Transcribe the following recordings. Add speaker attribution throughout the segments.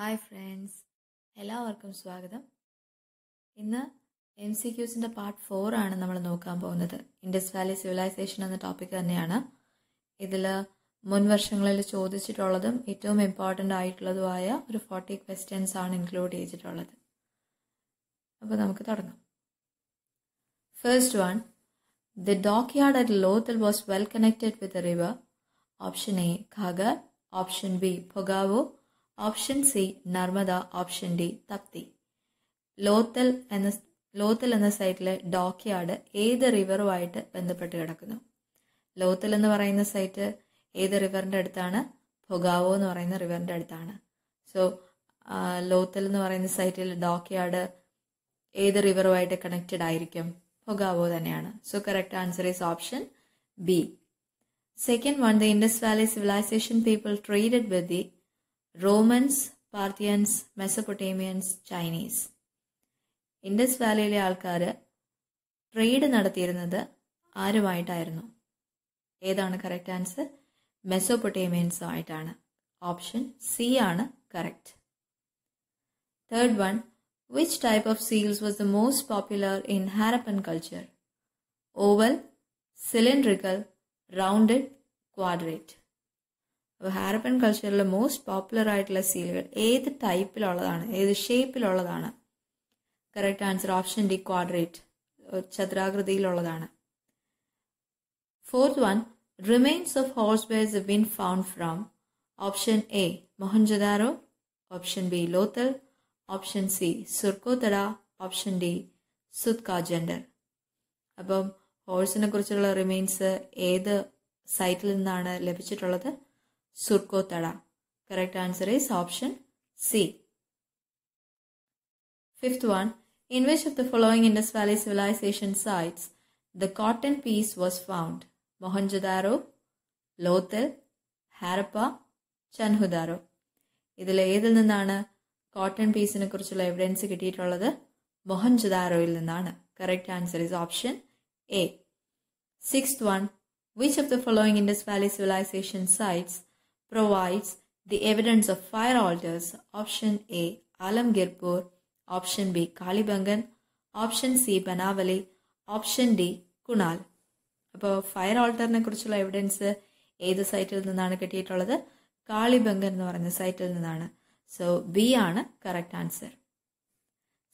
Speaker 1: Hi friends എല്ലാവർക്കും സ്വാഗതം ഇന്ന് എം സി ക്യൂസിൻ്റെ പാർട്ട് ഫോർ ആണ് നമ്മൾ നോക്കാൻ പോകുന്നത് ഇൻഡസ് വാലി സിവിലൈസേഷൻ എന്ന ടോപ്പിക് തന്നെയാണ് ഇതിൽ മുൻ വർഷങ്ങളിൽ ചോദിച്ചിട്ടുള്ളതും ഏറ്റവും ഇമ്പോർട്ടൻ്റ് ആയിട്ടുള്ളതുമായ ഒരു ഫോർട്ടി ക്വസ്റ്റ്യൻസ് ആണ് ഇൻക്ലൂഡ് ചെയ്തിട്ടുള്ളത് അപ്പോൾ നമുക്ക് തുടങ്ങാം first one the dockyard at Lothal was well connected with river option A Ghaggar option B Bhogavo option C Narmada option D Tapti Lothal എന്ന ലോത്തൽ എന്ന സൈറ്റിലെ ഡോക്യാർഡ് ഏത് റിവറുമായിട്ട് ബന്ധപ്പെട്ട് കിടക്കുന്നു ലോത്തൽ എന്ന് പറയുന്ന സൈറ്റ് ഏത് റിവറിൻ്റെ അടുത്താണ് ഭൊഗാവോ എന്ന് പറയുന്ന റിവറിൻ്റെ അടുത്താണ് സോ ലോത്തൽ എന്ന് പറയുന്ന സൈറ്റിൽ ഡോക്യാർഡ് ഏത് റിവറുമായിട്ട് കണക്റ്റഡ് ആയിരിക്കും ഒഗാവോ തന്നെയാണ് so correct answer is option B second one the Indus valley civilization people traded with the Romans Parthians Mesopotamians Chinese Indus വാലിയിലെ ആൾക്കാർ ട്രേഡ് നടത്തിയിരുന്നത് ആരുമായിട്ടായിരുന്നു ഏതാണ് കറക്റ്റ് ആൻസർ മെസോപ്പൊട്ടേമിയൻസും ആയിട്ടാണ് ഓപ്ഷൻ സി ആണ് correct third one which type of seals was the most popular in Harappan culture oval cylindrical rounded quadrate Harappan കൾച്ചറിലെ most popular ആയിട്ടുള്ള സീലുകൾ ഏത് ടൈപ്പിലുള്ളതാണ് ഏത് ഷേപ്പിലുള്ളതാണ് കറക്റ്റ് ആൻസർ ഓപ്ഷൻ ഡി ക്വാഡ്രേറ്റ് ചതുരാകൃതിയിലുള്ളതാണ് fourth one remains of horse has been found from option A Mohenjodaro option B Lothal option C Surkotada option D Sutkagendor അപ്പം ഹോഴ്സിനെ കുറിച്ചുള്ള റിമൈൻസ് ഏത് സൈറ്റിൽ നിന്നാണ് ലഭിച്ചിട്ടുള്ളത് Surko Correct answer is option C. Fifth one. In which of the following Indus Valley civilization sites the cotton piece was found? Mohanjadaro, Lothal, Harappa, Chanhudaro. This is the cotton piece in the evidence. Mohanjadaro is the correct answer is option A. Sixth one. Which of the following Indus Valley civilization sites? provides the evidence of fire altars. Option A Alamgirpur, Option B Kalibangan, Option C Banavali, Option D Kunal. അപ്പോൾ fire ആൾട്ടറിനെ കുറിച്ചുള്ള evidence ഏത് സൈറ്റിൽ നിന്നാണ് കിട്ടിയിട്ടുള്ളത് കാളിബംഗൻ എന്ന് പറഞ്ഞ സൈറ്റിൽ നിന്നാണ് സോ ബി ആണ് correct answer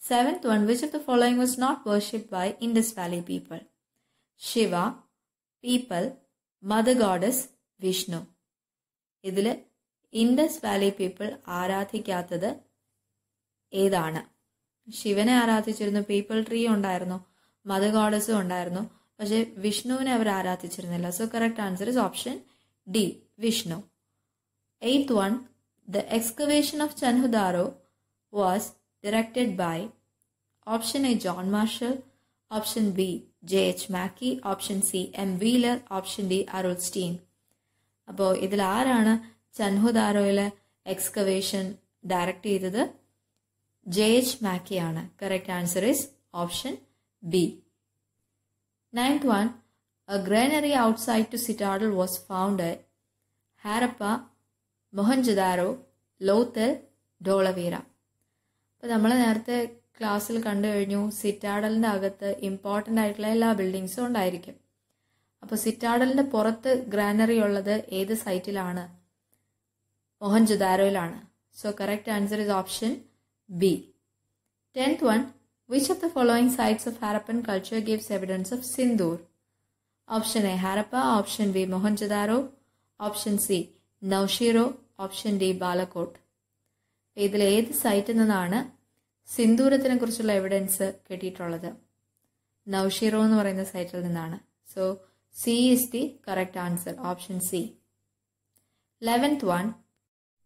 Speaker 1: seventh one which of the following was not worship by Indus valley people Shiva people mother goddess Vishnu ഇതിൽ ഇൻഡസ് വാലി പീപ്പിൾ ആരാധിക്കാത്തത് ഏതാണ് ശിവനെ ആരാധിച്ചിരുന്നു പീപ്പിൾ ട്രീ ഉണ്ടായിരുന്നു മത ഗോഡസും ഉണ്ടായിരുന്നു പക്ഷെ വിഷ്ണുവിനെ അവർ ആരാധിച്ചിരുന്നില്ല so correct answer is option D Vishnu eighth one the excavation of Chanhudaro was directed by option A John Marshall option B J H Mackay option C M Wheeler option D Aurel Stein അപ്പോൾ ഇതിൽ ആരാണ് ചൻഹുദാരോയിലെ excavation direct ചെയ്തത് J H മാക്കിയാണ് correct answer is option B ninth one a granary outside to citadel was found Harappa Mohenjodaro Lothal Dholavira അപ്പോൾ നമ്മൾ നേരത്തെ ക്ലാസ്സിൽ കണ്ടു കഴിഞ്ഞു സിറ്റാഡലിൻ്റെ അകത്ത് ഇമ്പോർട്ടൻ്റ് ആയിട്ടുള്ള എല്ലാ ബിൽഡിങ്സും ഉണ്ടായിരിക്കും അപ്പോൾ സിറ്റാഡലിന്റെ പുറത്ത് ഗ്രാനറി ഉള്ളത് ഏത് സൈറ്റിലാണ് മൊഹൻജുദാരോയിലാണ് so correct answer is option B tenth one which of the following sites of Harappan culture gives evidence of sindoor option A Harappa option B Mohenjodaro option C Nausharo option D Balakot ഇതിൽ ഏത് സൈറ്റിൽ നിന്നാണ് സിന്ദൂരത്തിനെ കുറിച്ചുള്ള എവിഡൻസ് കിട്ടിയിട്ടുള്ളത് നൌഷീറോ എന്ന് പറയുന്ന സൈറ്റിൽ നിന്നാണ് so C is the correct answer, option C. 11th one,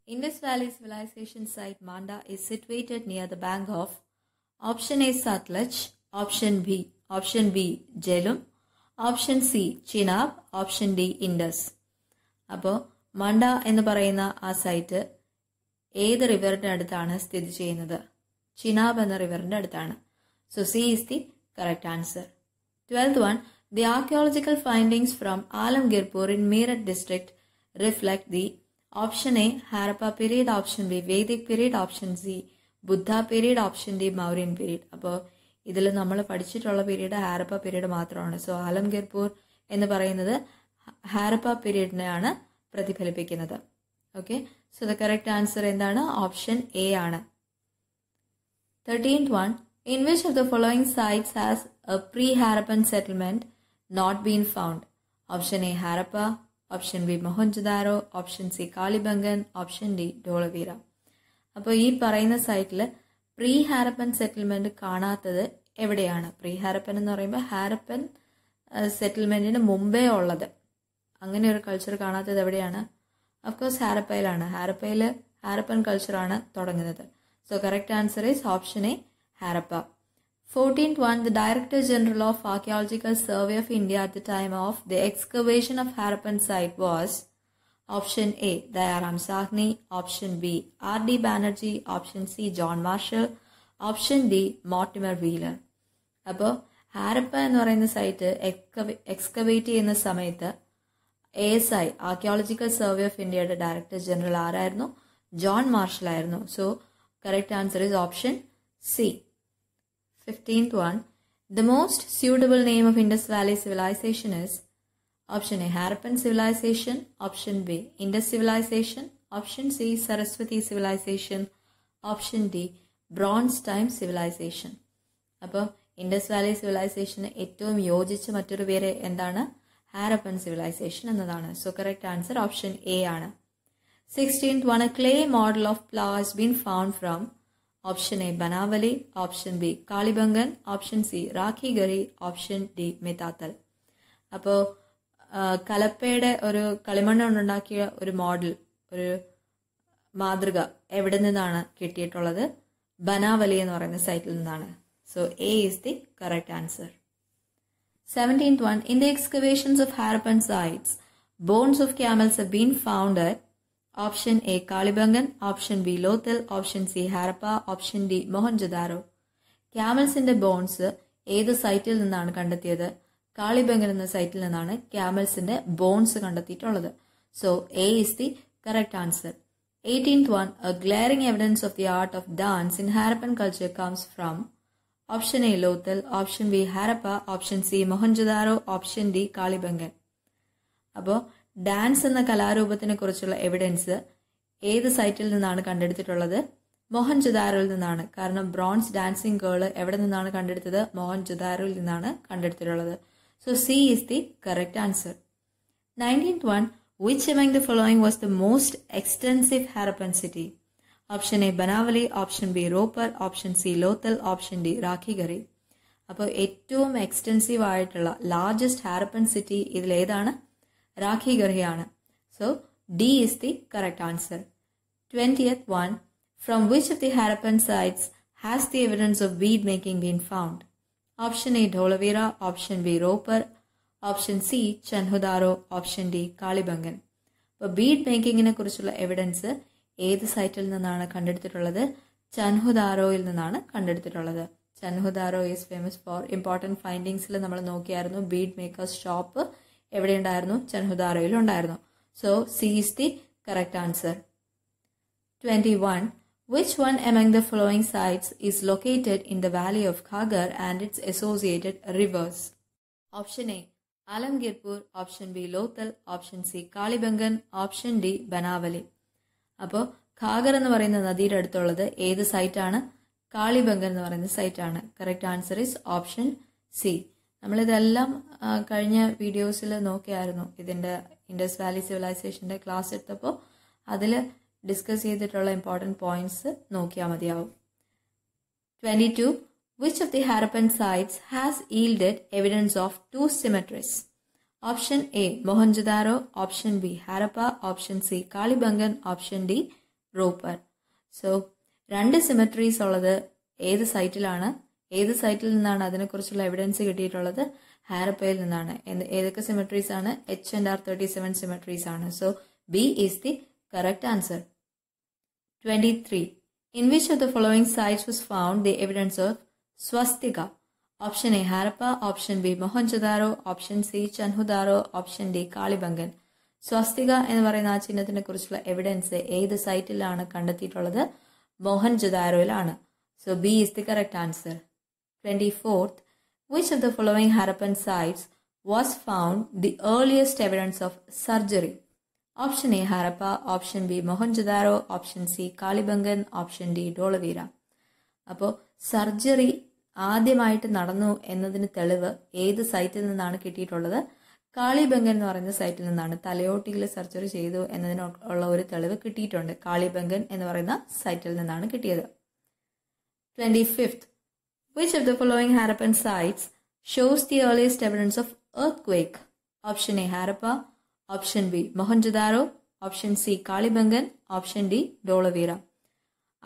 Speaker 1: Indus Valley Civilization site Manda is situated near the bank of option A Satlaj, option B, option B Jhelum, option C Chinab, option D Indus. Apo, Manda in the Parayana a site A the river Nadatana Stidjainada, Chinab and the river Nadatana. So C is the correct answer. 12th one, the archaeological findings from Alamgirpur in Meerut district reflect the option A Harappa period, option B Vedic period, option C Buddha period, option D Mauryan period. Above, this is the Padichitola period, Harappa period. So, Alamgirpur in the Parayanada Harappa period Nayana Pratipalipikinada. Okay, so the correct answer in the option A. Anna. 13th one In which of the following sites has a pre Harappan settlement? not been found. Option A Harappa, option B Mohenjodaro option C Kalibangan option D Dholavira അപ്പോൾ ഈ പറയുന്ന സൈറ്റിൽ pre Harappan settlement കാണാത്തത് എവിടെയാണ് pre Harappan എന്ന് പറയുമ്പോൾ ഹാരപ്പൻ സെറ്റിൽമെന്റിന് മുമ്പേ ഉള്ളത് അങ്ങനെ ഒരു കൾച്ചർ കാണാത്തത് എവിടെയാണ് അഫ്കോഴ്സ് ഹാരപ്പയിലാണ് ഹാരപ്പയിൽ ഹാരപ്പൻ കൾച്ചറാണ് തുടങ്ങുന്നത് so correct answer is option A Harappa Fourteenth one, the Director General of Archaeological Survey of India at the time of the excavation of Harappan site was Option A. Dayaram Sahni, Option B. R. D. Banerjee, Option C. John Marshall, Option D. Mortimer Wheeler. അപ്പോൾ ഹാരപ്പ എന്ന് പറയുന്ന site excavate ചെയ്യുന്ന സമയത്ത് A S I archaeological survey of ഇന്ത്യയുടെ director general ആരായിരുന്നു John Marshall ആയിരുന്നു so correct answer is option C Fifteenth one, the most suitable name of Indus Valley civilization is option A Harappan civilization, option B Indus civilization, option C Saraswati civilization, option D, Bronze time Civilization. അപ്പോൾ Indus valley സിവിലൈസേഷന് ഏറ്റവും യോജിച്ച മറ്റൊരു പേര് എന്താണ് Harappan civilization എന്നതാണ് so correct answer option A ആണ് sixteenth one A clay model of plough's been found from option A Banawali option B Kalibangan option C Rakhi Garhi option D Mitathal അപ്പോൾ കലപ്പയുടെ ഒരു കളിമണ്ണ കൊണ്ടുണ്ടാക്കിയ ഒരു മോഡൽ ഒരു മാതൃക എവിടെ നിന്നാണ് കിട്ടിയിട്ടുള്ളത് ബനാവലി എന്ന് പറയുന്ന സൈറ്റിൽ നിന്നാണ് so A is the correct answer seventeenth one in the excavations of Harappan sites bones of camels been found option A Kalibangan option B Lothal option C Harappa option D Mohenjodaro ക്യാമൽസിന്റെ ബോൺസ് ഏത് സൈറ്റിൽ നിന്നാണ് കണ്ടെത്തിയത് കാളിബംഗൻ എന്ന സൈറ്റിൽ നിന്നാണ് ക്യാമൽസിന്റെ ബോൺസ് കണ്ടെത്തിയിട്ടുള്ളത് so A is the correct answer eighteenth one A glaring evidence of the art of dance in Harappan culture comes from option A Lothal option B Harappa option C Mohenjodaro option D Kalibangan അപ്പോൾ ഡാൻസ് എന്ന കലാരൂപത്തിനെ കുറിച്ചുള്ള എവിഡൻസ് ഏത് സൈറ്റിൽ നിന്നാണ് കണ്ടെടുത്തിട്ടുള്ളത് മോഹൻ ജുദാരോയിൽ നിന്നാണ് കാരണം ബ്രോൺസ് ഡാൻസിങ് ഗേൾ എവിടെ നിന്നാണ് കണ്ടെടുത്തത് മോഹൻ ജുദാരോയിൽ നിന്നാണ് കണ്ടെടുത്തിട്ടുള്ളത് so C is the correct answer nineteen one which among the following was the most extensive Harappan city option A Banawali option B Ropar option C Lothal option D Rakhigarhi അപ്പോൾ ഏറ്റവും എക്സ്റ്റെൻസീവ് ആയിട്ടുള്ള ലാർജസ്റ്റ് ഹാരപ്പൻ സിറ്റി ഇതിലേതാണ് Rakhi Garhiana. So D is the correct answer. 20th one. From which of the Harappan sites has the evidence of bead making been found? Option A Dholavira, option B Roper, option C Chanhudaro option D Kalibangan അപ്പോൾ bead മേക്കിങ്ങിനെ കുറിച്ചുള്ള evidence ഏത് സൈറ്റിൽ നിന്നാണ് കണ്ടെടുത്തിട്ടുള്ളത് ചൻഹുദാരോയിൽ നിന്നാണ് കണ്ടെടുത്തിട്ടുള്ളത് Chanhudaro is famous for important ഫൈൻഡിങ്സിൽ നമ്മൾ നോക്കിയായിരുന്നു ബീഡ് മേക്കേഴ്സ് ഷോപ്പ് എവിടെ ഉണ്ടായിരുന്നു ചെൻഹുദാറയിൽ ഉണ്ടായിരുന്നു so C is the correct answer twenty one Which one among the following sites is located in the valley of Khagar and its associated rivers? Option A Alamgirpur, Option B Lothal, Option C Kalibangan, Option D Banavali. അപ്പോൾ ഖാഗർ എന്ന് പറയുന്ന നദിയുടെ അടുത്തുള്ളത് ഏത് സൈറ്റാണ് കാളിബംഗൻ എന്ന് പറയുന്ന സൈറ്റാണ് correct answer is option C നമ്മളിതെല്ലാം കഴിഞ്ഞ വീഡിയോസിൽ നോക്കിയായിരുന്നു ഇതിൻ്റെ ഇൻഡസ് വാലി സിവിലൈസേഷൻ്റെ ക്ലാസ് എടുത്തപ്പോൾ അതിൽ ഡിസ്കസ് ചെയ്തിട്ടുള്ള ഇമ്പോർട്ടൻറ്റ് പോയിന്റ്സ് നോക്കിയാൽ മതിയാവും twenty two which of the Harappan sites has yielded evidence of two cemeteries option A Mohenjodaro option B Harappa option C Kalibangan option D Ropar so രണ്ട് സിമെട്രീസ് ഉള്ളത് ഏത് സൈറ്റിലാണ് ഏത് സൈറ്റിൽ നിന്നാണ് അതിനെക്കുറിച്ചുള്ള എവിഡൻസ് കിട്ടിയിട്ടുള്ളത് ഹാരപ്പയിൽ നിന്നാണ് ഏതൊക്കെ സിമെട്രീസ് ആണ് H and R thirty seven cemeteries ആണ് so B is the correct answer twenty three in which of the following sites was found the evidence of swastika option A Harappa option B Mohenjodaro option C Chanhudaro option D Kalibangan swastika എന്ന് പറയുന്ന ആ ചിഹ്നത്തിനെ കുറിച്ചുള്ള evidence ഏത് സൈറ്റിലാണ് കണ്ടെത്തിയിട്ടുള്ളത് മോഹൻ ജുദാരോയിലാണ് so B is the correct answer 24th, which of the following Harappan sites was found the earliest evidence of surgery? Option A Harappa, option B Mohenjo-daro, option C Kalibangan, option D Dolavira. അപ്പോൾ surgery ആദ്യമായിട്ട് നടന്നു എന്നതിന് തെളിവ് ഏത് സൈറ്റിൽ നിന്നാണ് കിട്ടിയിട്ടുള്ളത് കാളിബംഗൻ എന്ന് പറയുന്ന സൈറ്റിൽ നിന്നാണ് തലയോട്ടിയിൽ സർജറി ചെയ്തു എന്നതിനുള്ള ഒരു തെളിവ് കിട്ടിയിട്ടുണ്ട് കാളിബംഗൻ എന്ന് പറയുന്ന സൈറ്റിൽ നിന്നാണ് കിട്ടിയത് twenty fifth Which of the following Harappan sites shows the earliest evidence of earthquake? Option A Harappa, Option B Mohenjo-daro, Option C Kalibangan, Option D Dolavira.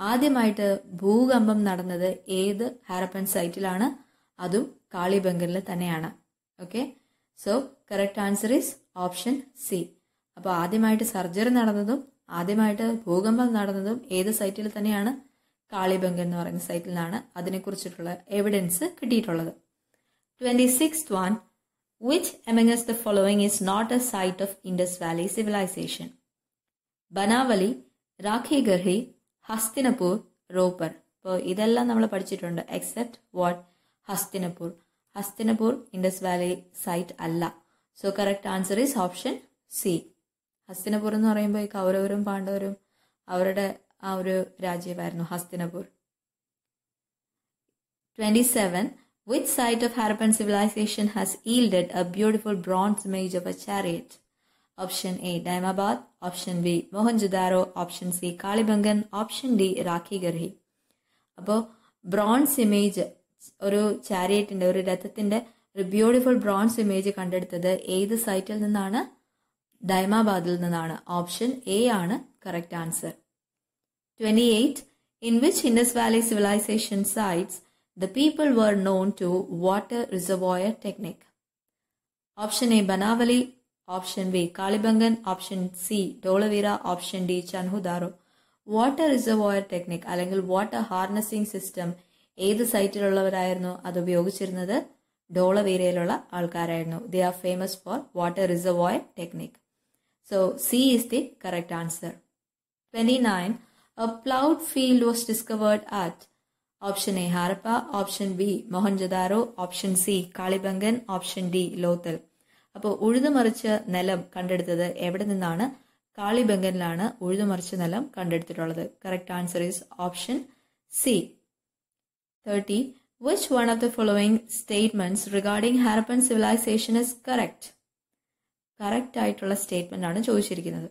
Speaker 1: ആദ്യമായിട്ട് ഭൂകമ്പം നടന്നത് ഏത് ഹാരപ്പൻ സൈറ്റിലാണ് അതും കാളിബംഗലിൽ തന്നെയാണ് okay so correct answer is option C അപ്പോൾ ആദ്യമായിട്ട് surgery നടന്നതും ആദ്യമായിട്ട് ഭൂകമ്പം നടന്നതും ഏത് സൈറ്റിൽ തന്നെയാണ് കാളിബംഗ് എന്ന് പറയുന്ന സൈറ്റിൽ നിന്നാണ് അതിനെ കുറിച്ചിട്ടുള്ള എവിഡൻസ് കിട്ടിയിട്ടുള്ളത് twenty six one which amongst the following is not a site of Indus valley civilization Banawali Rakhi Garhi Hastinapur Ropar ഇപ്പോൾ ഇതെല്ലാം നമ്മൾ പഠിച്ചിട്ടുണ്ട് except what Hastinapur Hastinapur Indus valley site അല്ല so correct answer is option C Hastinapur എന്ന് പറയുമ്പോൾ ഈ കൗരവരും പാണ്ഡവരും അവരുടെ ആ ഒരു രാജ്യമായിരുന്നു Hastinapur twenty seven which site of Harappan civilization has yield a beautiful bronze image of a chariot option A Daimabad option B Mohan Mohenjodaro option C Kalibangan option D Rakhi Garhi അപ്പോ ബ്രോൺസ് ഇമേജ് ഒരു ചാരിയറ്റിന്റെ ഒരു രഥത്തിന്റെ ഒരു ബ്യൂട്ടിഫുൾ ബ്രോൺസ് ഇമേജ് കണ്ടെടുത്തത് ഏത് സൈറ്റിൽ നിന്നാണ് ഡൈമാബാദിൽ നിന്നാണ് ഓപ്ഷൻ എ ആണ് correct answer 28. In which Indus Valley civilization sites the people were known to water reservoir technique? Option A Banavali, Option B Kalibangan, Option C Dolavira, Option D Chanhudaro. Water reservoir technique, alangal water harnessing system, ഏത് സൈറ്റിലുള്ളവരായിരുന്നു അത് ഉപയോഗിച്ചിരുന്നത് ഡോളവീരയിലുള്ള ആൾക്കാരായിരുന്നു they are famous for water reservoir technique so C is the correct answer twenty nine a ploughed field was discovered at? Option A. Harappa. Option B. Mohenjadaro. Option C. Kalibangan. Option D. Lothal. അപ്പോൾ ഉഴുതുമറിച്ച് നിലം കണ്ടെടുത്തത് എവിടെ നിന്നാണ് കാളിബംഗനിലാണ് ഉഴുതുമറിച്ച നിലം കണ്ടെടുത്തിട്ടുള്ളത് correct answer is option C thirty which one of the following statements regarding Harappan civilization is correct correct ആയിട്ടുള്ള സ്റ്റേറ്റ്മെന്റ് ആണ് ചോദിച്ചിരിക്കുന്നത്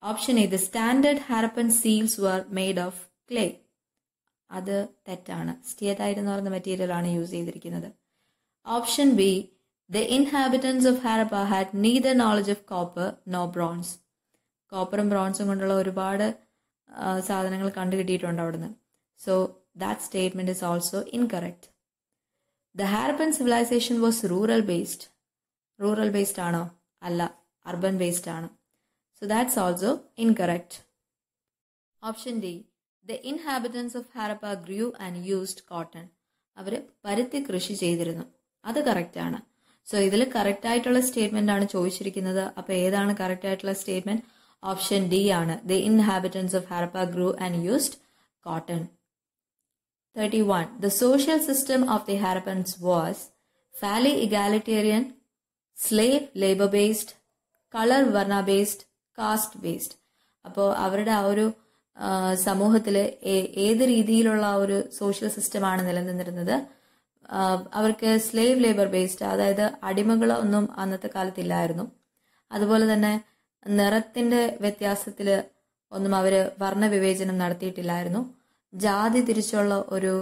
Speaker 1: Option A. The standard Harappan seals were made of clay. That's the material used. Option B. The inhabitants of Harappa had neither knowledge of copper nor bronze. Copper and bronze are not available. So that statement is also incorrect. The Harappan civilization was rural based. Rural based. Allah. Urban based. Anna. So that's also incorrect. Option D. The inhabitants of Harappa grew and used cotton. Avare Parithi Krishi Chedirino. Other correct anna. So either correct title statement anna choishirikinada, apayeda anna correct title statement. Option D anna. The inhabitants of Harappa grew and used cotton. 31. The social system of the Harappans was fairly egalitarian, slave labor based, color varna based, caste based അപ്പോൾ അവരുടെ ആ ഒരു സമൂഹത്തിൽ ഏത് രീതിയിലുള്ള ഒരു social സിസ്റ്റമാണ് നിലനിന്നിരുന്നത് അവർക്ക് സ്ലേവ് ലേബർ ബേസ്ഡ് അതായത് അടിമകൾ ഒന്നും അന്നത്തെ ഇല്ലായിരുന്നു അതുപോലെ തന്നെ നിറത്തിന്റെ വ്യത്യാസത്തിൽ ഒന്നും അവർ വർണ്ണവിവേചനം നടത്തിയിട്ടില്ലായിരുന്നു ജാതി തിരിച്ചുള്ള ഒരു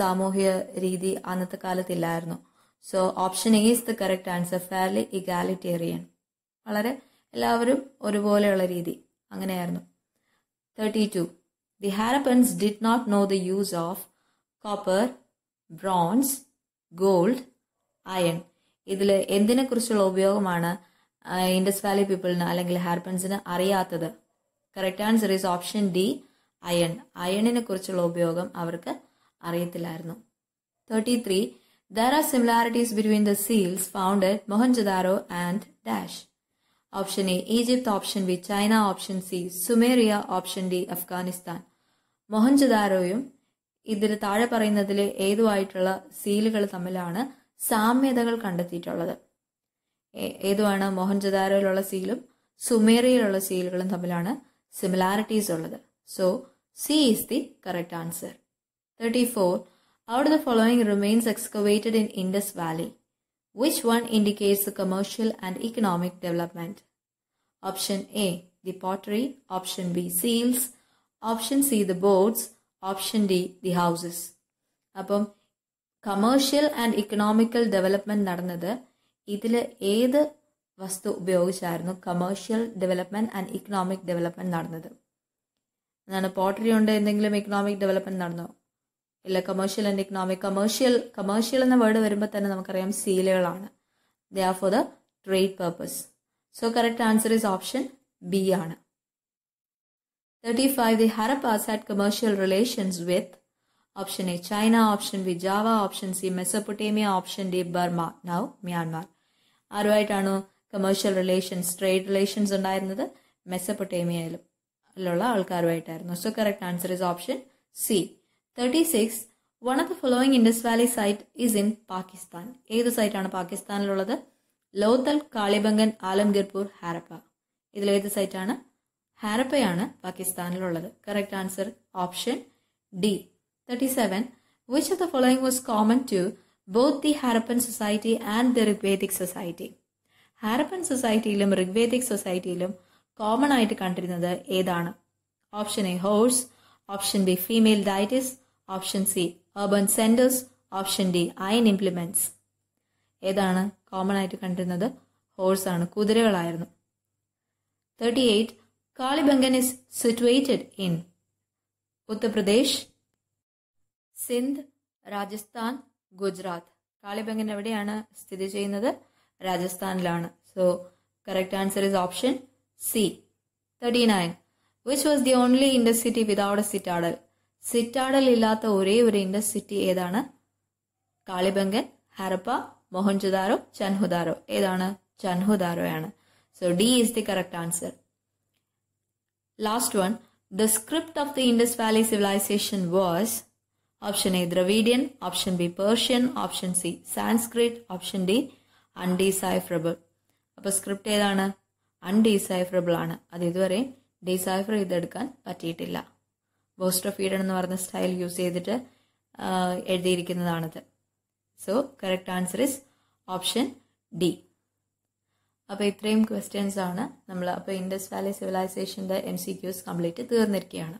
Speaker 1: സാമൂഹിക രീതി അന്നത്തെ കാലത്ത് ഇല്ലായിരുന്നു so option A is the correct answer fairly egalitarian വളരെ എല്ലാവരും ഒരുപോലെയുള്ള രീതി അങ്ങനെയായിരുന്നു thirty two the Harappans did not know the use of copper bronze gold iron ഇതിൽ എന്തിനെക്കുറിച്ചുള്ള ഉപയോഗമാണ് ഇൻഡസ് വാലി പീപ്പിളിന് അല്ലെങ്കിൽ ഹാർപ്പൻസിന് അറിയാത്തത് correct answer is option D iron അയണിനെ കുറിച്ചുള്ള ഉപയോഗം അവർക്ക് അറിയത്തില്ലായിരുന്നു thirty three there are similarities between the seals founded Mohenjodaro and dash option A Egypt option B China option C Sumeria option D Afghanistan മൊഹൻജുദാരോയും ഇതിൽ താഴെ പറയുന്നതിലെ ഏതുമായിട്ടുള്ള സീലുകൾ തമ്മിലാണ് സാമ്യതകൾ കണ്ടെത്തിയിട്ടുള്ളത് ഏതുമാണ് മൊഹൻജദാരോയിലുള്ള സീലും സുമേറിയയിലുള്ള സീലുകളും തമ്മിലാണ് സിമിലാരിറ്റീസ് ഉള്ളത് so C is the correct answer thirty four out the following remains excavated in Indus valley which one indicates commercial and economic development Option A. The pottery. Option B. Seals. Option C. The boats. Option D. The houses. അപ്പം commercial and economical development നടന്നത് ഇതിൽ ഏത് വസ്തു ഉപയോഗിച്ചായിരുന്നു commercial development and economic development നടന്നത് എന്നാണ് pottery കൊണ്ട് എന്തെങ്കിലും ഇക്കണോമിക് ഡെവലപ്മെന്റ് നടന്നോ ഇല്ല commercial and economic commercial commercial എന്ന വേർഡ് വരുമ്പോൾ തന്നെ നമുക്കറിയാം സീലുകളാണ് the for the trade purpose So correct answer is option B. Anna. 35. The Harappas had commercial relations with option A China, option B Java, option C Mesopotamia, option D Burma, now Myanmar. All right, commercial relations, trade relations on the Mesopotamia. Lola are No, so correct answer is option C. 36. One of the following Indus Valley site is in Pakistan. A site site on Pakistan Lola Lothal Kalibangan Alamgirpur Harappa ഇതിൽ ഏത് സൈറ്റാണ് ഹാരപ്പയാണ് പാകിസ്ഥാനിലുള്ളത് correct answer option D thirty seven which of the following was common to both the Harappan society and the Rigvedic society Harappan സൊസൈറ്റിയിലും ഋഗ്വേദിക് സൊസൈറ്റിയിലും common ആയിട്ട് കണ്ടിരുന്നത് ഏതാണ് option A horse option B female deities option C urban centres option D iron implements ഏതാണ് common ആയിട്ട് കണ്ടിരുന്നത് horse ആണ് കുതിരകളായിരുന്നു thirty eight Kalibangan is situated in Uttar Pradesh Sindh Rajasthan Gujarat Kalibangan എവിടെയാണ് സ്ഥിതി ചെയ്യുന്നത് രാജസ്ഥാനിലാണ് so correct answer is option C thirty nine which was the only Indus city without a citadel citadel ഇല്ലാത്ത ഒരേ ഒരു ഇൻഡർസിറ്റി ഏതാണ് കാളിബംഗൻ ഹരപ്പ മൊഹൻജുദാരോ ചൻഹുദാരോ ഏതാണ് ആണ് so D is the correct answer last one the script of the Indus valley civilization was option A Dravidian option B Persian option C Sanskrit option D undecipherable അപ്പോൾ script ഏതാണ് അൺഡീസൈഫറബിൾ ആണ് അത് ഇതുവരെ ഡീസൈഫർ ചെയ്തെടുക്കാൻ പറ്റിയിട്ടില്ല ഈഡൻ എന്ന് പറഞ്ഞ സ്റ്റൈൽ യൂസ് ചെയ്തിട്ട് എഴുതിയിരിക്കുന്നതാണിത് so correct answer is option D അപ്പൊ ഇത്രയും ക്വസ്റ്റ്യൻസ് ആണ് നമ്മൾ അപ്പൊ ഇൻഡസ് വാലി സിവിലൈസേഷന്റെ എം സി ക്യൂസ് കംപ്ലീറ്റ് തീർന്നിരിക്കുകയാണ്